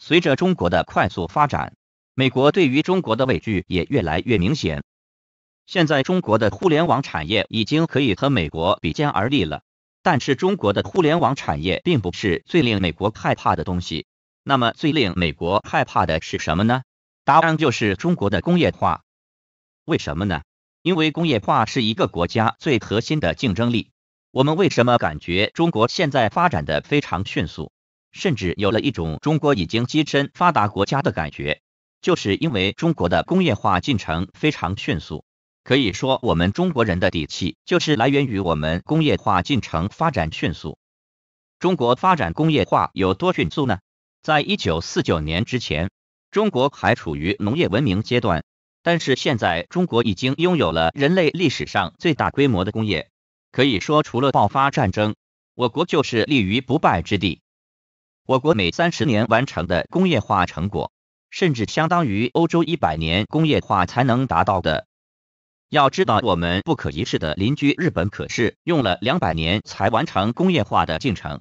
随着中国的快速发展，美国对于中国的畏惧也越来越明显。现在中国的互联网产业已经可以和美国比肩而立了，但是中国的互联网产业并不是最令美国害怕的东西。那么最令美国害怕的是什么呢？答案就是中国的工业化。为什么呢？因为工业化是一个国家最核心的竞争力。我们为什么感觉中国现在发展的非常迅速？甚至有了一种中国已经跻身发达国家的感觉，就是因为中国的工业化进程非常迅速。可以说，我们中国人的底气就是来源于我们工业化进程发展迅速。中国发展工业化有多迅速呢？在一九四九年之前，中国还处于农业文明阶段，但是现在中国已经拥有了人类历史上最大规模的工业。可以说，除了爆发战争，我国就是立于不败之地。我国每三十年完成的工业化成果，甚至相当于欧洲一百年工业化才能达到的。要知道，我们不可一世的邻居日本可是用了两百年才完成工业化的进程。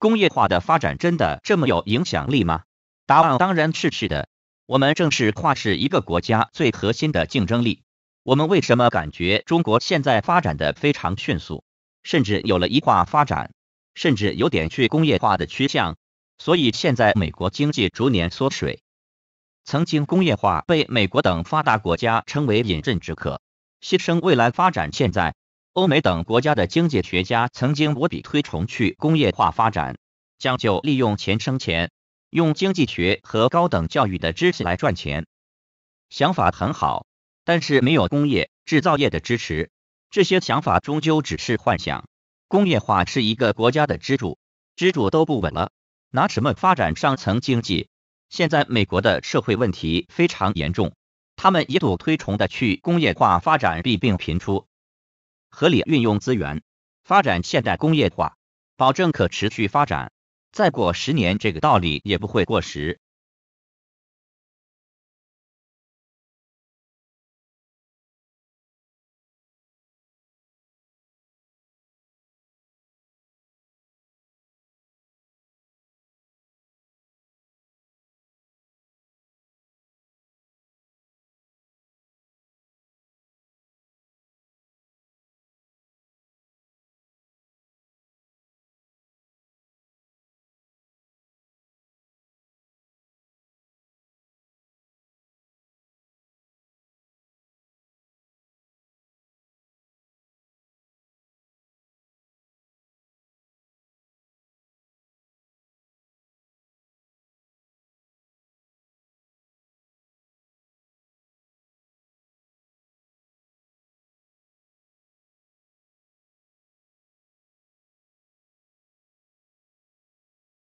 工业化的发展真的这么有影响力吗？答案当然是是的。我们正是跨是一个国家最核心的竞争力。我们为什么感觉中国现在发展的非常迅速，甚至有了一化发展？甚至有点去工业化的趋向，所以现在美国经济逐年缩水。曾经工业化被美国等发达国家称为饮鸩止渴，牺牲未来发展。现在，欧美等国家的经济学家曾经无比推崇去工业化发展，讲究利用钱生钱，用经济学和高等教育的知识来赚钱，想法很好，但是没有工业制造业的支持，这些想法终究只是幻想。工业化是一个国家的支柱，支柱都不稳了，拿什么发展上层经济？现在美国的社会问题非常严重，他们一度推崇的去工业化发展弊病频出。合理运用资源，发展现代工业化，保证可持续发展。再过十年，这个道理也不会过时。